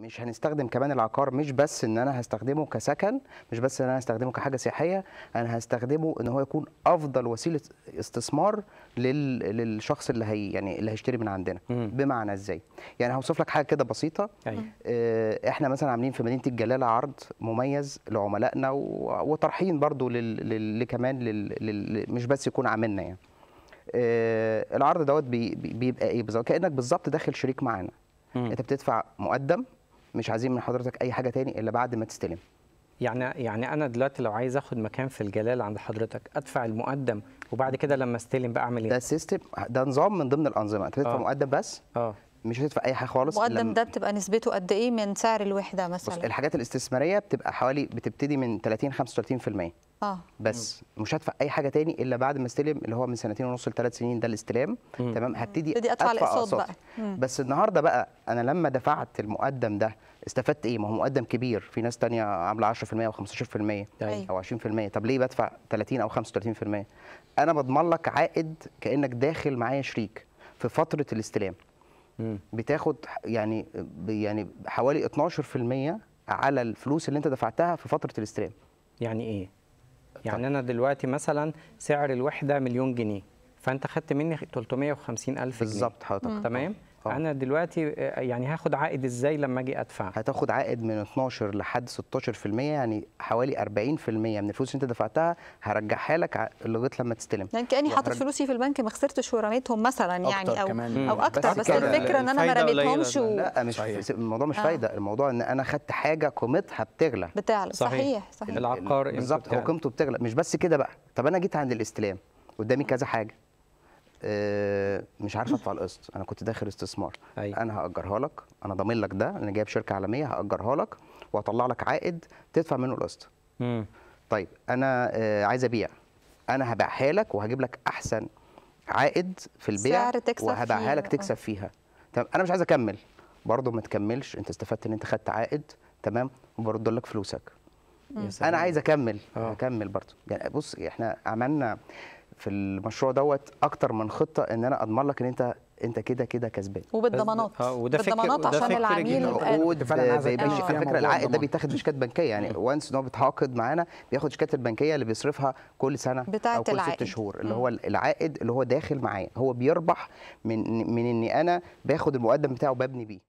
مش هنستخدم كمان العقار مش بس ان انا هستخدمه كسكن مش بس ان انا هستخدمه كحاجه سياحيه انا هستخدمه ان هو يكون افضل وسيله استثمار لل... للشخص اللي هي يعني اللي هيشتري من عندنا بمعنى ازاي يعني هوصف لك حاجه كده بسيطه أي. أيوة. آه، احنا مثلا عاملين في مدينه الجلاله عرض مميز لعملائنا و... وطرحين برضو لل... لل... كمان لل... لل... مش بس يكون عاملنا يعني آه، العرض دوت بي... بيبقى ايه بالظبط كانك بالظبط داخل شريك معانا انت بتدفع مقدم مش عايزين من حضرتك اي حاجه تاني الا بعد ما تستلم يعني يعني انا دلوقتي لو عايز اخد مكان في الجلاله عند حضرتك ادفع المقدم وبعد كده لما استلم بقى اعمل ايه ده سيستم ده نظام من ضمن الانظمه انت بتدفع آه. مقدم بس اه مش هتدفع اي حاجه خالص المقدم ده بتبقى نسبته قد ايه من سعر الوحده مثلا بص الحاجات الاستثماريه بتبقى حوالي بتبتدي من 30 35% اه بس مم. مش هدفع اي حاجه تاني الا بعد ما استلم اللي هو من سنتين ونص لثلاث سنين ده الاستلام مم. تمام هبتدي ادفع الاقساط بقى بس النهارده بقى انا لما دفعت المقدم ده استفدت ايه ما هو مقدم كبير في ناس تانية عامله 10% او 15% أيوه. أيوه. او 20% طب ليه بدفع 30 او 35% انا بضمن لك عائد كانك داخل معايا شريك في فتره الاستلام بتاخد يعني يعني حوالي 12% على الفلوس اللي انت دفعتها في فتره الاستلام يعني ايه يعني انا دلوقتي مثلا سعر الوحده مليون جنيه فانت خدت مني 350 الف جنيه بالظبط حضرتك تمام أوه. انا دلوقتي آه، يعني هاخد عائد ازاي لما اجي ادفع هتاخد عائد من 12 لحد 16% يعني حوالي 40% من الفلوس اللي انت دفعتها هرجعها لك لغايه لما تستلم يعني كاني حاطط فلوسي في البنك ما خسرتش ورميتهم مثلا يعني او كمان. او اكتر بس, بس الفكره ان انا ما رميتهمش و... لا مش صحيح. الموضوع مش آه. فايده الموضوع ان انا خدت حاجه قيمتها بتغلى بتعلى صحيح صحيح, صحيح. العقار بالظبط هو قيمته بتغلى مش بس كده بقى طب انا جيت عند الاستلام قدامي كذا حاجه آه، مش عارف ادفع القسط انا كنت داخل استثمار أيوة. انا هاجرها لك انا ضامن لك ده انا جايب شركه عالميه هاجرها لك واطلع لك عائد تدفع منه القسط طيب انا آه، عايز ابيع انا هبيعها لك وهجيب لك احسن عائد في البيع سعر تكسب وهبيعها لك تكسب آه. فيها طيب انا مش عايز اكمل برضه ما تكملش انت استفدت ان انت خدت عائد تمام وبرد لك فلوسك انا عايز اكمل أوه. اكمل برضه يعني بص احنا عملنا في المشروع دوت اكتر من خطه ان انا اضمن لك ان انت انت كده كده كسبان وبالضمانات أه، وده بالضمانات عشان العميل العقود على فكره العائد ده بيتاخد بشيكات بنكيه يعني وانس أيوه. ان هو بيتعاقد معانا بياخد شكات البنكيه اللي بيصرفها كل سنه او كل ست شهور اللي هو العائد اللي هو داخل معايا هو بيربح من من اني انا باخد المقدم بتاعه وببني بيه